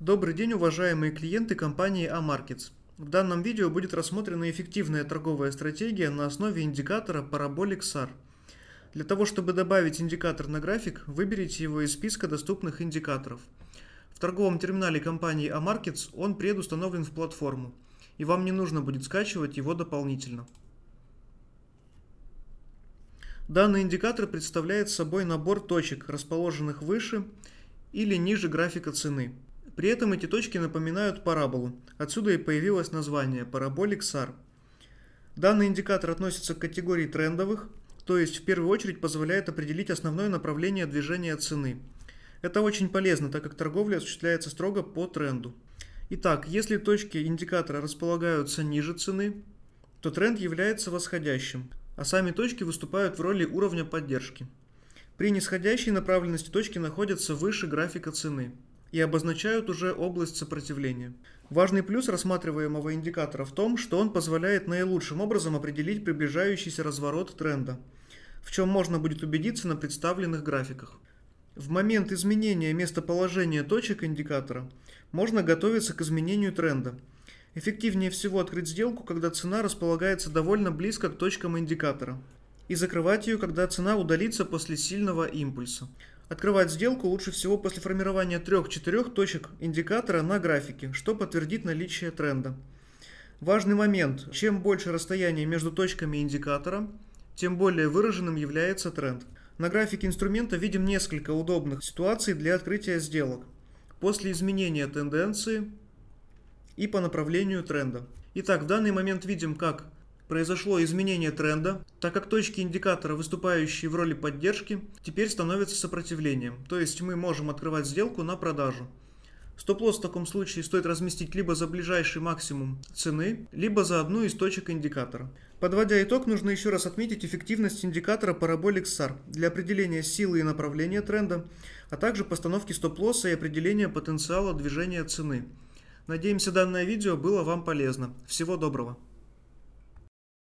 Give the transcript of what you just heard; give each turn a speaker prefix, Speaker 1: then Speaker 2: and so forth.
Speaker 1: Добрый день, уважаемые клиенты компании A-Markets. В данном видео будет рассмотрена эффективная торговая стратегия на основе индикатора Parabolic SAR. Для того, чтобы добавить индикатор на график, выберите его из списка доступных индикаторов. В торговом терминале компании A-Markets он предустановлен в платформу, и вам не нужно будет скачивать его дополнительно. Данный индикатор представляет собой набор точек, расположенных выше или ниже графика цены – при этом эти точки напоминают параболу. Отсюда и появилось название параболик SAR. Данный индикатор относится к категории трендовых, то есть в первую очередь позволяет определить основное направление движения цены. Это очень полезно, так как торговля осуществляется строго по тренду. Итак, если точки индикатора располагаются ниже цены, то тренд является восходящим, а сами точки выступают в роли уровня поддержки. При нисходящей направленности точки находятся выше графика цены и обозначают уже область сопротивления. Важный плюс рассматриваемого индикатора в том, что он позволяет наилучшим образом определить приближающийся разворот тренда, в чем можно будет убедиться на представленных графиках. В момент изменения местоположения точек индикатора можно готовиться к изменению тренда. Эффективнее всего открыть сделку, когда цена располагается довольно близко к точкам индикатора, и закрывать ее, когда цена удалится после сильного импульса. Открывать сделку лучше всего после формирования трех-четырех точек индикатора на графике, что подтвердит наличие тренда. Важный момент. Чем больше расстояние между точками индикатора, тем более выраженным является тренд. На графике инструмента видим несколько удобных ситуаций для открытия сделок. После изменения тенденции и по направлению тренда. Итак, в данный момент видим, как произошло изменение тренда, так как точки индикатора, выступающие в роли поддержки, теперь становятся сопротивлением, то есть мы можем открывать сделку на продажу. Стоп-лосс в таком случае стоит разместить либо за ближайший максимум цены, либо за одну из точек индикатора. Подводя итог, нужно еще раз отметить эффективность индикатора Parabolic SAR для определения силы и направления тренда, а также постановки стоп-лосса и определения потенциала движения цены. Надеемся, данное видео было вам полезно. Всего доброго!